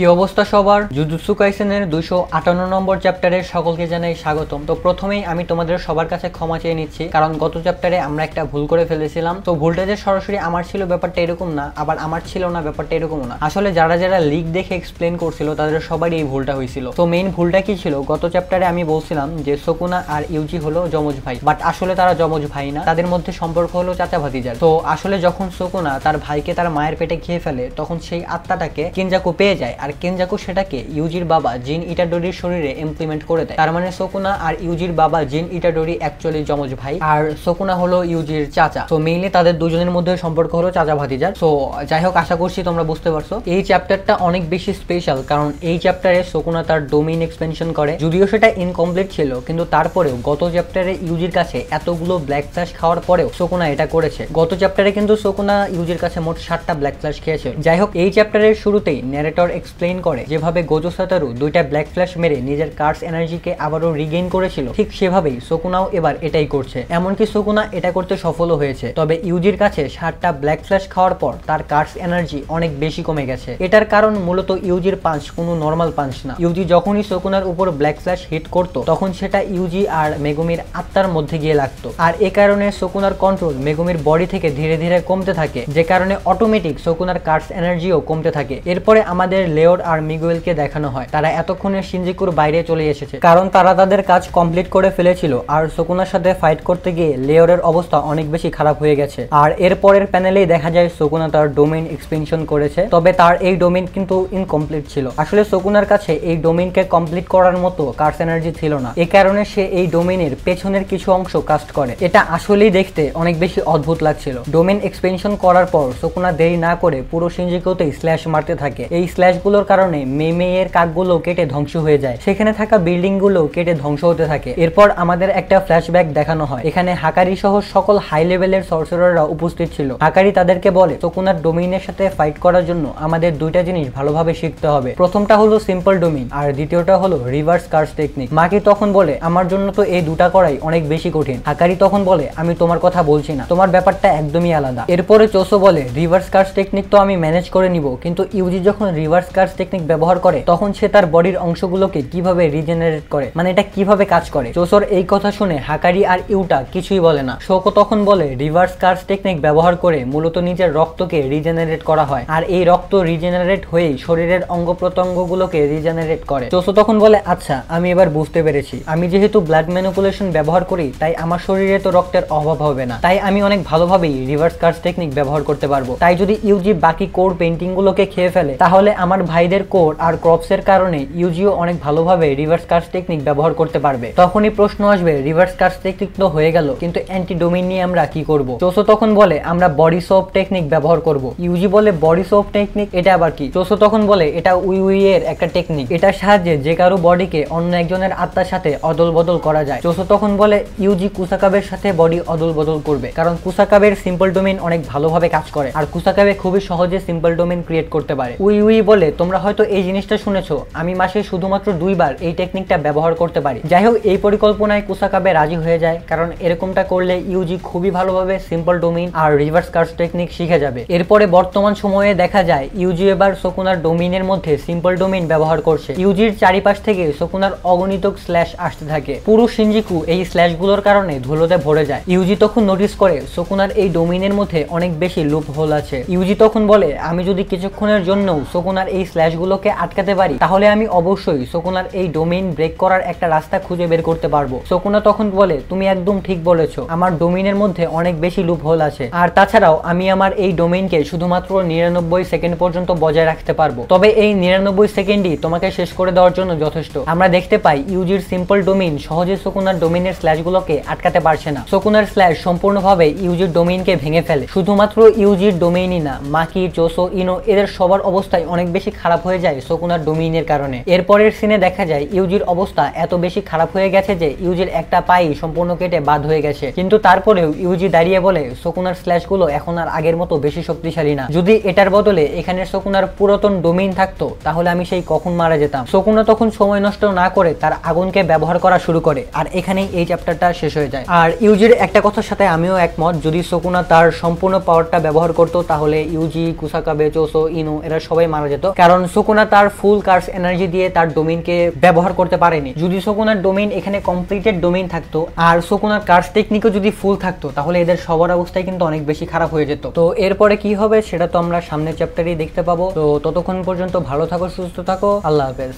কি অবস্থা সবার জুজুৎসু কাইসেনের দুশো আটান্ন নম্বর চ্যাপ্টারের সকলকে জানাই স্বাগতম তো প্রথমেই আমি তোমাদের সবার কাছে ক্ষমা চেয়ে নিচ্ছি কারণ গত চ্যাপ্টারে আমরা একটা ভুল করে ফেলেছিলাম তো ভুলটা যে সরাসরি আমার ছিল ব্যাপারটা এরকম না আবার আমার ছিল না ব্যাপারটা এরকমও না আসলে যারা যারা লিক দেখে এক্সপ্লেন করছিল তাদের সবারই এই ভুলটা হয়েছিল তো মেইন ভুলটা কি ছিল গত চ্যাপ্টারে আমি বলছিলাম যে সকুনা আর ইউজি হলো যমজ ভাই বাট আসলে তারা যমজ ভাই না তাদের মধ্যে সম্পর্ক হলো চাচা ভাতিজার তো আসলে যখন সকুনা তার ভাইকে তার মায়ের পেটে খেয়ে ফেলে তখন সেই আত্মাটাকে কিনজাকু পেয়ে যায় আর আর কেনজাকু সেটাকে ইউজির বাবা জিন ইটাডোরির শরীরে ইমপ্লিমেন্ট করে দেয় তার মানে সকুনা আর ইউজির বাবা জিন ইটাডোরি অ্যাকচুয়ালি যমজ ভাই আর সকুনা হলো ইউজির চাচা তো মেইনলি তাদের দুজনের মধ্যে সম্পর্ক হলো চাচা ভাতিজার তো যাই হোক আশা করছি তোমরা বুঝতে পারছো এই চ্যাপ্টারটা অনেক বেশি স্পেশাল কারণ এই চ্যাপ্টারে সকুনা তার ডোমেইন এক্সপেনশন করে যদিও সেটা ইনকমপ্লিট ছিল কিন্তু তারপরেও গত চ্যাপ্টারে ইউজির কাছে এতগুলো ব্ল্যাক ফ্ল্যাশ খাওয়ার পরেও সকুনা এটা করেছে গত চ্যাপ্টারে কিন্তু সকুনা ইউজির কাছে মোট সাতটা ব্ল্যাক ফ্ল্যাশ খেয়েছে যাই হোক এই চ্যাপ্টারের শুরুতেই ন্যারেটর এক্স এক্সপ্লেন করে যেভাবে গোজো সাতারু দুইটা ব্ল্যাক ফ্ল্যাশ মেরে নিজের কার্স এনার্জিকে আবারও রিগেইন করেছিল ঠিক সেভাবেই শকুনাও এবার এটাই করছে এমনকি শকুনা এটা করতে সফলও হয়েছে তবে ইউজির কাছে সাতটা ব্ল্যাক ফ্ল্যাশ খাওয়ার পর তার কার্স এনার্জি অনেক বেশি কমে গেছে এটার কারণ মূলত ইউজির পাঞ্চ কোনো নর্মাল পাঞ্চ না ইউজি যখনই শকুনার উপর ব্ল্যাক ফ্ল্যাশ হিট করত তখন সেটা ইউজি আর মেগুমির আত্মার মধ্যে গিয়ে লাগতো আর এ কারণে শকুনার কন্ট্রোল মেগুমির বডি থেকে ধীরে ধীরে কমতে থাকে যে কারণে অটোমেটিক শকুনার কার্স এনার্জিও কমতে থাকে এরপরে আমাদের লেওর আর মিগুয়েলকে দেখানো হয় তারা এতক্ষণে সিনজিকুর বাইরে চলে এসেছে কারণ তারা তাদের কাজ কমপ্লিট করে ফেলেছিল আর সকুনার সাথে ফাইট করতে গিয়ে লেওরের অবস্থা অনেক বেশি খারাপ হয়ে গেছে আর এর পরের প্যানেলেই দেখা যায় সকুনা তার ডোমেন এক্সপেনশন করেছে তবে তার এই ডোমেন কিন্তু ইনকমপ্লিট ছিল আসলে সকুনার কাছে এই ডোমেনকে কমপ্লিট করার মতো কার্স এনার্জি ছিল না এ কারণে সে এই ডোমেনের পেছনের কিছু অংশ কাস্ট করে এটা আসলেই দেখতে অনেক বেশি অদ্ভুত লাগছিল ডোমেন এক্সপেনশন করার পর সকুনা দেরি না করে পুরো সিঞ্জিকোতেই স্ল্যাশ মারতে থাকে এই স্ল্যাশ গাছগুলোর কারণে মেমেয়ের কাকগুলো কেটে ধ্বংস হয়ে যায় সেখানে থাকা বিল্ডিং গুলো কেটে ধ্বংস হতে থাকে এরপর আমাদের একটা ফ্ল্যাশব্যাক দেখানো হয় এখানে হাকারি সহ সকল হাই লেভেলের সরসরাররা উপস্থিত ছিল হাকারি তাদেরকে বলে শকুনার ডোমেইনের সাথে ফাইট করার জন্য আমাদের দুইটা জিনিস ভালোভাবে শিখতে হবে প্রথমটা হলো সিম্পল ডোমিন আর দ্বিতীয়টা হলো রিভার্স কার্স টেকনিক মাকে তখন বলে আমার জন্য তো এই দুটা করাই অনেক বেশি কঠিন হাকারি তখন বলে আমি তোমার কথা বলছি না তোমার ব্যাপারটা একদমই আলাদা এরপরে চোসো বলে রিভার্স কার্স টেকনিক তো আমি ম্যানেজ করে নিব কিন্তু ইউজি যখন রিভার্স স্কার্স টেকনিক ব্যবহার করে তখন সে তার বডির অংশগুলোকে কিভাবে রিজেনারেট করে মানে এটা কিভাবে কাজ করে চোসর এই কথা শুনে হাকারি আর ইউটা কিছুই বলে না শোকো তখন বলে রিভার্স কার্স টেকনিক ব্যবহার করে মূলত নিজের রক্তকে রিজেনারেট করা হয় আর এই রক্ত রিজেনারেট হয়েই শরীরের অঙ্গ প্রত্যঙ্গগুলোকে রিজেনারেট করে চোসো তখন বলে আচ্ছা আমি এবার বুঝতে পেরেছি আমি যেহেতু ব্লাড ম্যানুপুলেশন ব্যবহার করি তাই আমার শরীরে তো রক্তের অভাব হবে না তাই আমি অনেক ভালোভাবেই রিভার্স কার্স টেকনিক ব্যবহার করতে পারবো তাই যদি ইউজি বাকি কোর পেন্টিং গুলোকে খেয়ে ফেলে তাহলে আমার ভাইদের কোর আর ক্রপসের কারণে ইউজিও অনেক ভালোভাবে রিভার্স কার্স টেকনিক ব্যবহার করতে পারবে তখনই প্রশ্ন আসবে রিভার্স কার্স টেকনিক তো হয়ে গেল কিন্তু অ্যান্টি ডোমিন নিয়ে আমরা কি করব চোসো তখন বলে আমরা বডি সোপ টেকনিক ব্যবহার করব ইউজি বলে বডি সোপ টেকনিক এটা আবার কি চোসো তখন বলে এটা উই উই এর একটা টেকনিক এটার সাহায্যে যে কারো বডিকে অন্য একজনের আত্মার সাথে অদল বদল করা যায় চোসো তখন বলে ইউজি কুসাকাবের সাথে বডি অদল বদল করবে কারণ কুসাকাবের সিম্পল ডোমেন অনেক ভালোভাবে কাজ করে আর কুসাকাবে খুবই সহজে সিম্পল ডোমেন ক্রিয়েট করতে পারে উই উই বলে তোমরা হয়তো এই জিনিসটা শুনেছো আমি মাসে শুধুমাত্র দুইবার এই টেকনিকটা ব্যবহার করতে পারি যাই হোক এই পরিকল্পনায় কুসাকাবে রাজি হয়ে যায় কারণ এরকমটা করলে ইউজি খুবই ভালোভাবে সিম্পল ডোমিন আর রিভার্স কার্স টেকনিক শিখে যাবে এরপরে বর্তমান সময়ে দেখা যায় ইউজি এবার শকুনার ডোমিনের মধ্যে সিম্পল ডোমিন ব্যবহার করছে ইউজির চারিপাশ থেকে শকুনার অগণিত স্ল্যাশ আসতে থাকে পুরো সিঞ্জিকু এই স্ল্যাশগুলোর কারণে ধুলোতে ভরে যায় ইউজি তখন নোটিস করে শকুনার এই ডোমিনের মধ্যে অনেক বেশি লুপ হোল আছে ইউজি তখন বলে আমি যদি কিছুক্ষণের জন্য শকুনার এই স্ল্যাশগুলোকে আটকাতে পারি তাহলে আমি অবশ্যই শকুনার এই ডোমেইন ব্রেক করার একটা রাস্তা খুঁজে বের করতে পারবো শকুনা তখন বলে তুমি একদম ঠিক বলেছো আমার ডোমেইনের মধ্যে অনেক বেশি লুপ হোল আছে আর তাছাড়াও আমি আমার এই ডোমেইনকে শুধুমাত্র নিরানব্বই সেকেন্ড পর্যন্ত বজায় রাখতে পারবো তবে এই নিরানব্বই সেকেন্ডই তোমাকে শেষ করে দেওয়ার জন্য যথেষ্ট আমরা দেখতে পাই ইউজির সিম্পল ডোমেইন সহজে শকুনার ডোমেইনের স্ল্যাশগুলোকে আটকাতে পারছে না শকুনার স্ল্যাশ সম্পূর্ণভাবে ইউজির ডোমেইনকে ভেঙে ফেলে শুধুমাত্র ইউজির ডোমেইনই না মাকি চোসো ইনো এদের সবার অবস্থায় অনেক বেশি খারাপ হয়ে যায় শকুনার ডোমিনের কারণে এরপরের সিনে দেখা যায় ইউজির অবস্থা এত বেশি খারাপ হয়ে গেছে যে ইউজির একটা পাই সম্পূর্ণ কেটে বাদ হয়ে গেছে কিন্তু তারপরেও ইউজি দাঁড়িয়ে বলে শকুনার স্ল্যাশগুলো এখন আর আগের মতো বেশি শক্তিশালী না যদি এটার বদলে এখানে শকুনার পুরাতন ডোমিন থাকতো তাহলে আমি সেই কখন মারা যেতাম শকুনা তখন সময় নষ্ট না করে তার আগুনকে ব্যবহার করা শুরু করে আর এখানেই এই চ্যাপ্টারটা শেষ হয়ে যায় আর ইউজির একটা কথার সাথে আমিও একমত যদি শকুনা তার সম্পূর্ণ পাওয়ারটা ব্যবহার করতো তাহলে ইউজি কুসাকা বেচোসো ইনো এরা সবাই মারা যেত কারণ কারণ সুকুনা তার ফুল কার্স এনার্জি দিয়ে তার কে ব্যবহার করতে পারেনি যদি সুকুনার ডোমেন এখানে কমপ্লিটেড ডোমেন থাকতো আর সুকুনার কার্স টেকনিকও যদি ফুল থাকতো তাহলে এদের সবার অবস্থায় কিন্তু অনেক বেশি খারাপ হয়ে যেত তো এরপরে কি হবে সেটা তো আমরা সামনের চ্যাপ্টারেই দেখতে পাবো তো ততক্ষণ পর্যন্ত ভালো থাকো সুস্থ থাকো আল্লাহ হাফেজ